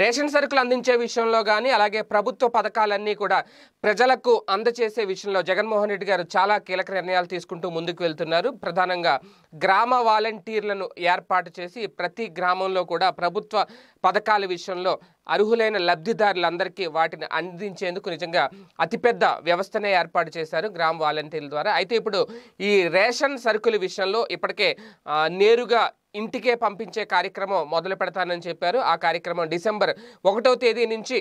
ration సరుకులు అందించే విషయంలో కానీ అలాగే ప్రభుత్వ పథకాలన్నీ కూడా ప్రజలకు అందచేసే విషయంలో జగన్మోహన్ రెడ్డి గారు చాలా కీలక నిర్ణయాలు తీసుకుంటూ ముందుకు వెళ్తున్నారు ప్రధానంగా గ్రామ వాలంటీర్లను ఏర్పాటు చేసి ప్రతి గ్రామంలో కూడా ప్రభుత్వ పథకాల విషయంలో అర్హులైన లబ్ధిదారులందరికీ వాటిని అందించేందుకు నిజంగా అతిపెద్ద వ్యవస్థనే ఏర్పాటు చేశారు గ్రామ వాలంటీర్ల ద్వారా అయితే ఇప్పుడు ఈ రేషన్ సరుకుల విషయంలో ఇప్పటికే నేరుగా ఇంటికే పంపించే కార్యక్రమం మొదలు పెడతానని చెప్పారు ఆ కార్యక్రమం డిసెంబర్ ఒకటో తేదీ నుంచి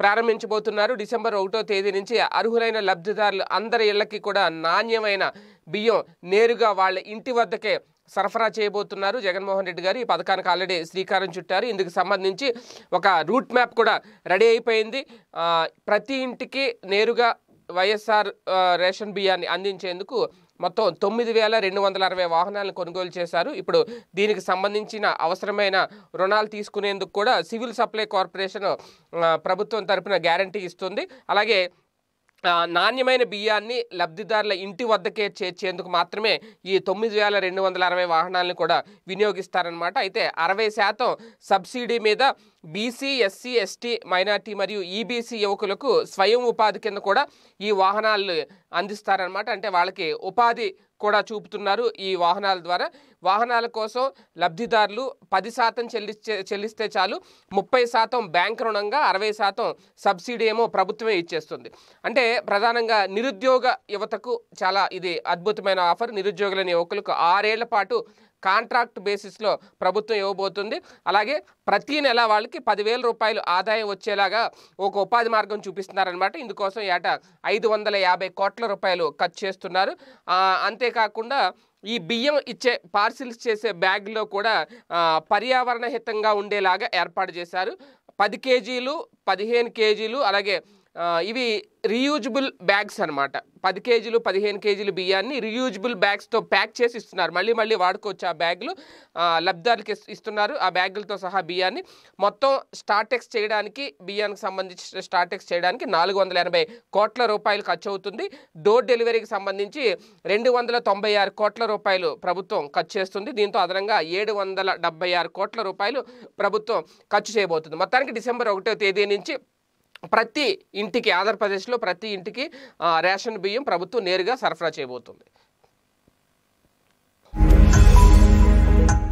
ప్రారంభించబోతున్నారు డిసెంబర్ ఒకటో తేదీ నుంచి అర్హులైన లబ్ధిదారులు అందరి ఇళ్లకి కూడా నాణ్యమైన బియ్యం నేరుగా వాళ్ళ ఇంటి వద్దకే సరఫరా చేయబోతున్నారు జగన్మోహన్ రెడ్డి గారు ఈ పథకానికి ఆల్రెడీ శ్రీకారం చుట్టారు ఇందుకు సంబంధించి ఒక రూట్ మ్యాప్ కూడా రెడీ అయిపోయింది ప్రతి ఇంటికి నేరుగా వైఎస్ఆర్ రేషన్ బియ్యాన్ని అందించేందుకు మొత్తం తొమ్మిది వేల రెండు వందల అరవై వాహనాలను కొనుగోలు చేశారు ఇప్పుడు దీనికి సంబంధించిన అవసరమైన రుణాలు తీసుకునేందుకు కూడా సివిల్ సప్లై కార్పొరేషన్ ప్రభుత్వం తరపున గ్యారంటీ ఇస్తుంది అలాగే నాణ్యమైన బియ్యాన్ని లబ్ధిదారుల ఇంటి వద్దకే చేర్చేందుకు మాత్రమే ఈ తొమ్మిది వేల రెండు వందల అరవై వాహనాలను కూడా వినియోగిస్తారనమాట అయితే అరవై శాతం సబ్సిడీ మీద బీసీ ఎస్సీ ఎస్టీ మైనార్టీ మరియు ఈబీసీ యువకులకు స్వయం ఉపాధి కింద కూడా ఈ వాహనాలు అందిస్తారనమాట అంటే వాళ్ళకి ఉపాధి కూడా చూపుతున్నారు ఈ వాహనాల ద్వారా వాహనాల కోసం లబ్ధిదారులు పది శాతం చెల్లిస్తే చెల్లిస్తే చాలు ముప్పై శాతం బ్యాంక్ రుణంగా అరవై శాతం సబ్సిడీ ఏమో ప్రభుత్వమే ఇచ్చేస్తుంది అంటే ప్రధానంగా నిరుద్యోగ యువతకు చాలా ఇది అద్భుతమైన ఆఫర్ నిరుద్యోగులైన యువకులకు ఆరేళ్ల పాటు కాంట్రాక్ట్ బేసిస్లో ప్రభుత్వం ఇవ్వబోతుంది అలాగే ప్రతి నెల వాళ్ళకి పదివేల రూపాయలు ఆదాయం వచ్చేలాగా ఒక ఉపాధి మార్గం చూపిస్తున్నారనమాట ఇందుకోసం ఏటా ఐదు వందల యాభై కోట్ల రూపాయలు ఖర్చు చేస్తున్నారు అంతేకాకుండా ఈ బియ్యం ఇచ్చే పార్సిల్స్ చేసే బ్యాగ్లో కూడా పర్యావరణ హితంగా ఉండేలాగా ఏర్పాటు చేశారు పది కేజీలు పదిహేను కేజీలు అలాగే ఇవి రీయూజబుల్ బ్యాగ్స్ అనమాట పది కేజీలు పదిహేను కేజీలు బియ్యాన్ని రీయూజబుల్ బ్యాగ్స్తో ప్యాక్ చేసి ఇస్తున్నారు మళ్ళీ మళ్ళీ వాడుకోవచ్చు ఆ బ్యాగులు లబ్ధాలకి ఇస్తున్నారు ఆ బ్యాగులతో సహా బియ్యాన్ని మొత్తం స్టార్టెక్స్ చేయడానికి బియ్యానికి సంబంధించి స్టార్టెక్స్ చేయడానికి నాలుగు వందల ఎనభై కోట్ల రూపాయలు ఖర్చు అవుతుంది డోర్ డెలివరీకి సంబంధించి రెండు వందల తొంభై ఆరు కోట్ల రూపాయలు ప్రభుత్వం ఖర్చు చేస్తుంది దీంతో అదనంగా ఏడు వందల డెబ్బై ఆరు కోట్ల రూపాయలు ప్రభుత్వం ఖర్చు చేయబోతుంది మొత్తానికి డిసెంబర్ ఒకటో తేదీ నుంచి ప్రతి ఇంటికి ఆంధ్రప్రదేశ్లో ప్రతి ఇంటికి రేషన్ బియ్యం ప్రభుత్వం నేరుగా సరఫరా చేయబోతుంది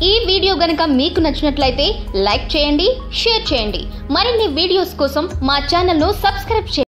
ఈ వీడియో గనక మీకు నచ్చినట్లయితే లైక్ చేయండి షేర్ చేయండి మరిన్ని వీడియోస్ కోసం మా ఛానల్ను సబ్స్క్రైబ్ చేయండి